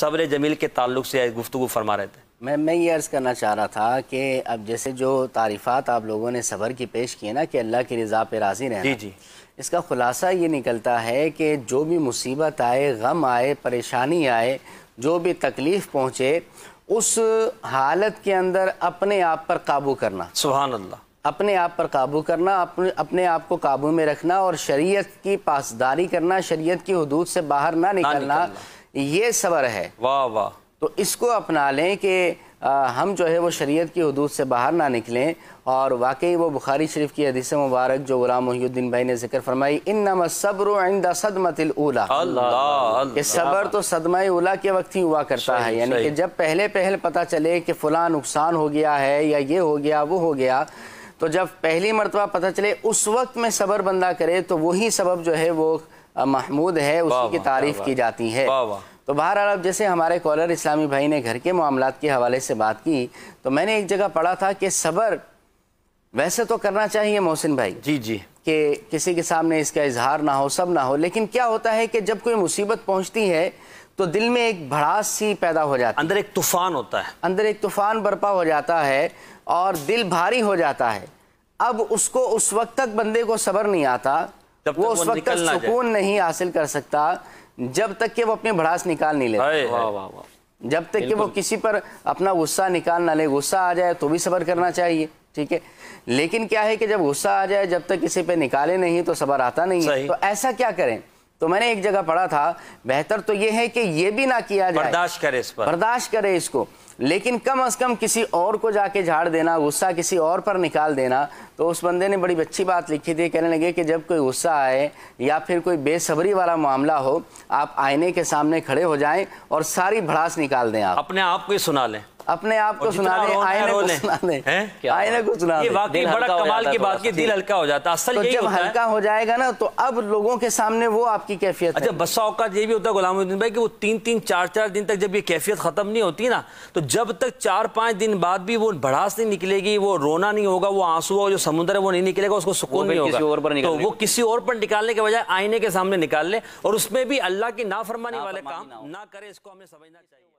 सबर जमील के ताल्लुक से गुफ्तु फरमा रहे थे मैं मैं ये अर्ज़ करना चाह रहा था कि अब जैसे जो तारीफ़ात आप लोगों ने सबर की पेश की है ना कि अल्लाह की रज़ा पे राज़ी रहना जी जी इसका ख़ुलासा ये निकलता है कि जो भी मुसीबत आए गम आए परेशानी आए जो भी तकलीफ़ पहुँचे उस हालत के अंदर अपने आप पर काबू करना सुबहान अल्लाह अपने आप पर काबू करना अपने अपने आप को काबू में रखना और शरीयत की पासदारी करना शरीयत की हदूद से बाहर ना निकलना, ना निकलना। ये सबर है वाह वाह तो इसको अपना लें कि हम जो है वो शरीयत की हदूद से बाहर ना निकलें और वाकई वो बुखारी शरीफ की हदीस मुबारक जो गुलाम मुहुद्दीन भाई ने जिक्र फरमाई इन नमसब्र सदमतला ये सबर तो सदमा उला के वक्त ही हुआ करता है यानी कि जब पहले पहल पता चले कि फला नुकसान हो गया है या ये हो गया वो हो गया तो जब पहली मरतबा पता चले उस वक्त में सबर बंदा करे तो वही सबब जो है वो महमूद है उसी की तारीफ की जाती है तो बहरहाल अब जैसे हमारे कॉलर इस्लामी भाई ने घर के मामला के हवाले से बात की तो मैंने एक जगह पढ़ा था कि सबर वैसे तो करना चाहिए मोहसिन भाई जी जी कि किसी के सामने इसका इजहार ना हो सब ना हो लेकिन क्या होता है कि जब कोई मुसीबत पहुंचती है तो दिल में एक भड़ास सी पैदा हो जाती है अंदर एक तूफान होता है अंदर एक तूफान बर्पा हो जाता है और दिल भारी हो जाता है अब उसको उस वक्त तक बंदे को सबर नहीं आता तब वो उस वक्त तक सुकून नहीं हासिल कर सकता जब तक कि वो अपनी भड़ास निकाल नहीं लेता जब तक कि वो किसी पर अपना गुस्सा निकाल ना ले गुस्सा आ जाए तो भी सबर करना चाहिए ठीक है लेकिन क्या है कि जब गुस्सा आ जाए जब तक किसी पे निकाले नहीं तो सबर आता नहीं तो ऐसा क्या करें तो मैंने एक जगह पढ़ा था बेहतर तो ये है कि ये भी ना किया जाए बर्दाश्त करे इस पर बर्दाश्त करे इसको लेकिन कम अज कम किसी और को जाके झाड़ देना गुस्सा किसी और पर निकाल देना तो उस बंदे ने बड़ी अच्छी बात लिखी थी कहने लगे कि जब कोई गुस्सा आए या फिर कोई बेसब्री वाला मामला हो आप आईने के सामने खड़े हो जाएं और सारी भड़ास निकाल दें आप अपने आप को ही सुना लें अपने आप को सुना दे आईने को सुना दे आईने को सुना दे वाकई बड़ा कमाल की बात की दिल हल्का हो जाता असल तो जब हल्का हो जाएगा ना तो अब लोगों के सामने वो आपकी कैफियत अच्छा बसा औकात ये भी होता है गुलामुद्दीन भाई कि वो तीन तीन चार चार दिन तक जब ये कैफियत ख़त्म नहीं होती ना तो जब तक चार पांच दिन बाद भी वो भड़ास नहीं निकलेगी वो रोना नहीं होगा वो आंसू जो समुद्र है वो नहीं निकलेगा उसको सुकून नहीं होगा और पर तो वो किसी और पर निकालने के बजाय आईने के सामने निकाल ले और उसमें भी अल्लाह की नाफरमानी वाले काम ना करे इसको हमें समझना चाहिए